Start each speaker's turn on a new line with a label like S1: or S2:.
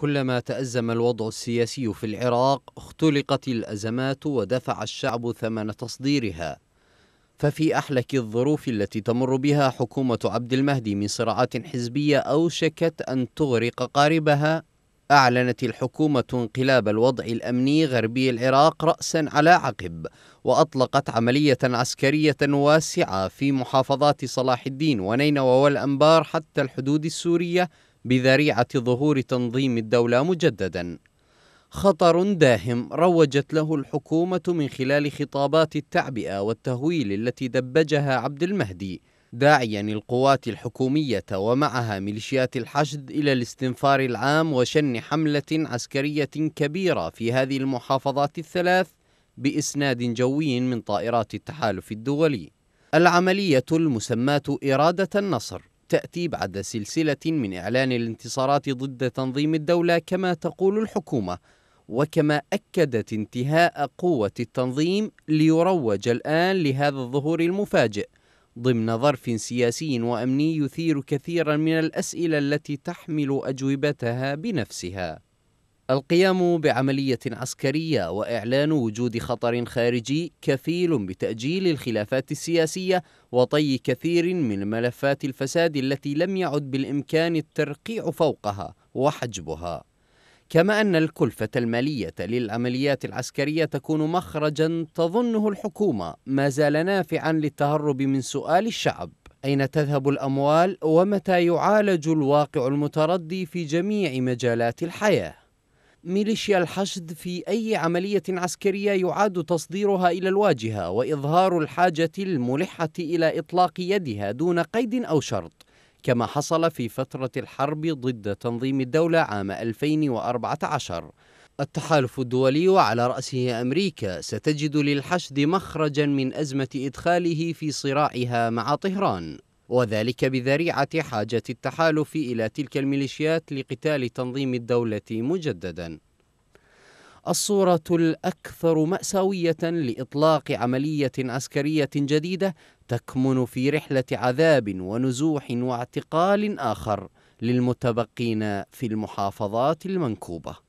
S1: كلما تأزم الوضع السياسي في العراق اختلقت الأزمات ودفع الشعب ثمن تصديرها ففي أحلك الظروف التي تمر بها حكومة عبد المهدي من صراعات حزبية أوشكت أن تغرق قاربها أعلنت الحكومة انقلاب الوضع الأمني غربي العراق رأسا على عقب وأطلقت عملية عسكرية واسعة في محافظات صلاح الدين ونينوى والأنبار حتى الحدود السورية بذريعة ظهور تنظيم الدولة مجددا خطر داهم روجت له الحكومة من خلال خطابات التعبئة والتهويل التي دبجها عبد المهدي داعيا القوات الحكومية ومعها ميليشيات الحشد إلى الاستنفار العام وشن حملة عسكرية كبيرة في هذه المحافظات الثلاث بإسناد جوي من طائرات التحالف الدولي العملية المسماة إرادة النصر تأتي بعد سلسلة من إعلان الانتصارات ضد تنظيم الدولة كما تقول الحكومة وكما أكدت انتهاء قوة التنظيم ليروج الآن لهذا الظهور المفاجئ ضمن ظرف سياسي وأمني يثير كثيرا من الأسئلة التي تحمل أجوبتها بنفسها القيام بعملية عسكرية وإعلان وجود خطر خارجي كفيل بتأجيل الخلافات السياسية وطي كثير من ملفات الفساد التي لم يعد بالإمكان الترقيع فوقها وحجبها. كما أن الكلفة المالية للعمليات العسكرية تكون مخرجا تظنه الحكومة ما زال نافعا للتهرب من سؤال الشعب. أين تذهب الأموال ومتى يعالج الواقع المتردي في جميع مجالات الحياة؟ ميليشيا الحشد في أي عملية عسكرية يعاد تصديرها إلى الواجهة وإظهار الحاجة الملحة إلى إطلاق يدها دون قيد أو شرط كما حصل في فترة الحرب ضد تنظيم الدولة عام 2014 التحالف الدولي وعلى رأسه أمريكا ستجد للحشد مخرجا من أزمة إدخاله في صراعها مع طهران وذلك بذريعة حاجة التحالف إلى تلك الميليشيات لقتال تنظيم الدولة مجددا الصورة الأكثر مأساوية لإطلاق عملية عسكرية جديدة تكمن في رحلة عذاب ونزوح واعتقال آخر للمتبقين في المحافظات المنكوبه